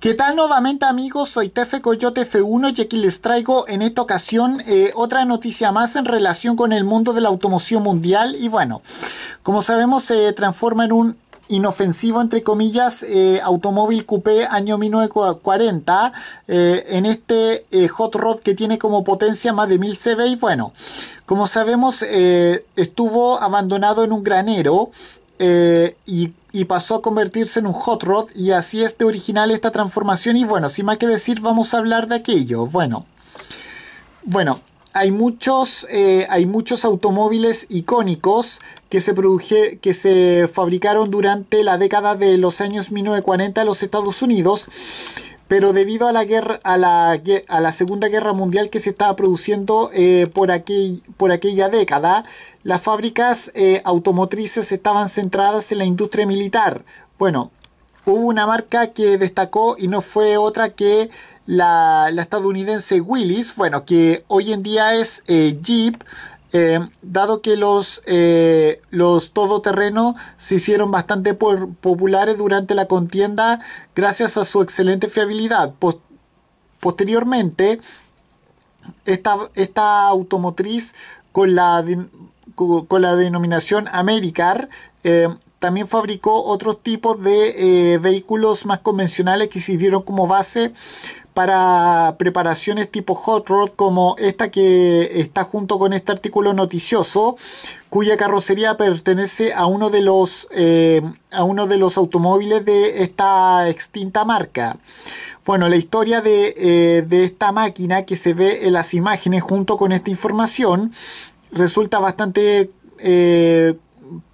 ¿Qué tal nuevamente amigos? Soy Tefe Coyote F1 y aquí les traigo en esta ocasión eh, otra noticia más en relación con el mundo de la automoción mundial y bueno, como sabemos se transforma en un inofensivo, entre comillas, eh, automóvil coupé año 1940, eh, en este hot rod que tiene como potencia más de 1000 CV y bueno, como sabemos, estuvo abandonado en un granero. y y pasó a convertirse en un hot rod y así es de original esta transformación y bueno, sin más que decir vamos a hablar de aquello. Bueno, bueno, hay muchos, eh, hay muchos automóviles icónicos que se, produje, que se fabricaron durante la década de los años 1940 en los Estados Unidos pero debido a la guerra a la, a la segunda guerra mundial que se estaba produciendo eh, por, por aquella década las fábricas eh, automotrices estaban centradas en la industria militar bueno hubo una marca que destacó y no fue otra que la, estadounidense Willis bueno que hoy en día es eh, Jeep eh, dado que los, eh, los todoterreno se hicieron bastante populares durante la contienda gracias a su excelente fiabilidad. posteriormente, esta, esta, automotriz con la, con la denominación Americar eh, también fabricó otros tipos de eh, vehículos más convencionales que sirvieron como base para preparaciones tipo hot rod como esta que está junto con este artículo noticioso cuya carrocería pertenece a uno de los eh, a uno de los automóviles de esta extinta marca bueno la historia eh, de, esta máquina que se ve en las imágenes junto con esta información resulta bastante eh,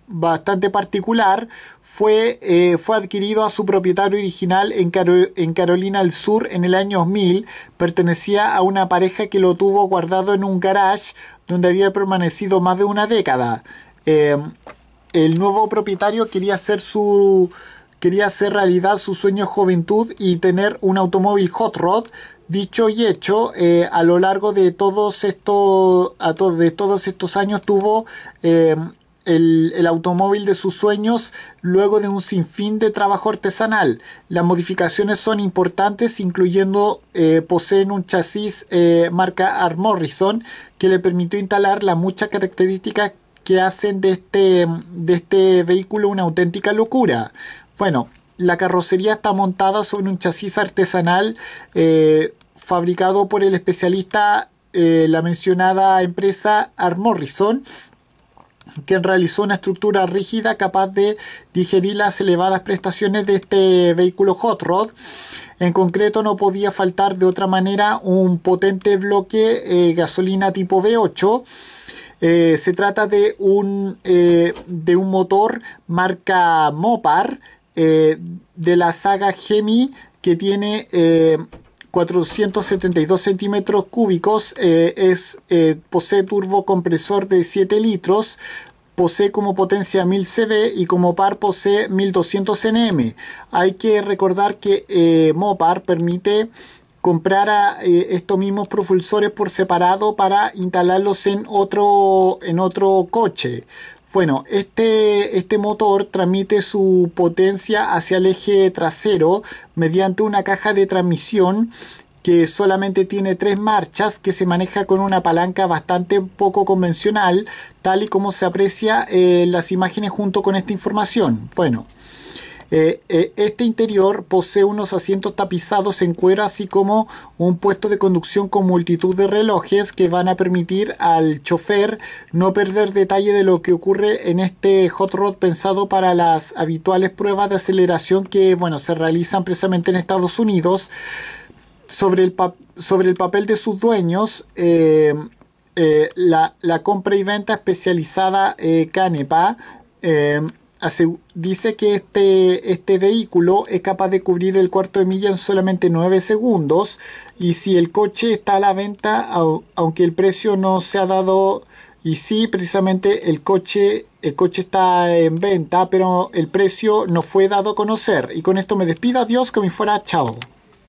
bastante particular, fue, eh, fue adquirido a su propietario original en, en, Carolina del Sur en el año 2000. Pertenecía a una pareja que lo tuvo guardado en un garage donde había permanecido más de una década. Em, el nuevo propietario quería hacer su quería hacer realidad su sueño de juventud y tener un automóvil hot rod dicho y hecho eh, a lo largo de todos estos a de todos estos años tuvo em, el, automóvil de sus sueños luego de un sinfín de trabajo artesanal. Las modificaciones son importantes, incluyendo eh, poseen un chasis eh, marca Armorrison que le permitió instalar las muchas características que hacen de este, de este vehículo una auténtica locura. Bueno, la carrocería está montada sobre un chasis artesanal eh, fabricado por el especialista, la mencionada empresa Armorrison quien realizó una estructura rígida capaz de digerir las elevadas prestaciones de este vehículo hot rod. En concreto no podía faltar de otra manera un potente bloque eh, gasolina tipo V8. Eh, se trata de un, eh, de un motor marca Mopar de la saga Hemi que tiene 472 centímetros cúbicos, eh, es, eh, posee turbocompresor de 7 litros, posee como potencia 1000 CV y como par posee 1200 NM. Hay que recordar que eh, Mopar permite comprar a, estos mismos propulsores por separado para instalarlos en otro, en otro coche. Bueno, este, este motor transmite su potencia hacia el eje trasero mediante una caja de transmisión que solamente tiene tres marchas, que se maneja con una palanca bastante poco convencional, tal y como se aprecia en las imágenes junto con esta información. Bueno, eh, eh, este interior posee unos asientos tapizados en cuero, así como un puesto de conducción con multitud de relojes que van a permitir al chofer no perder detalle de lo que ocurre en este hot rod pensado para las habituales pruebas de aceleración que bueno, se realizan precisamente en Estados Unidos. Sobre el, sobre el papel de sus dueños, eh, la, la, compra y venta especializada Canepa dice que este, este vehículo es capaz de cubrir el cuarto de milla en solamente 9 segundos y si el coche está a la venta, aunque el precio no se ha dado y sí, precisamente el coche, el coche está en venta, pero el precio no fue dado a conocer. Y con esto me despido, adiós, que me fuera, chao.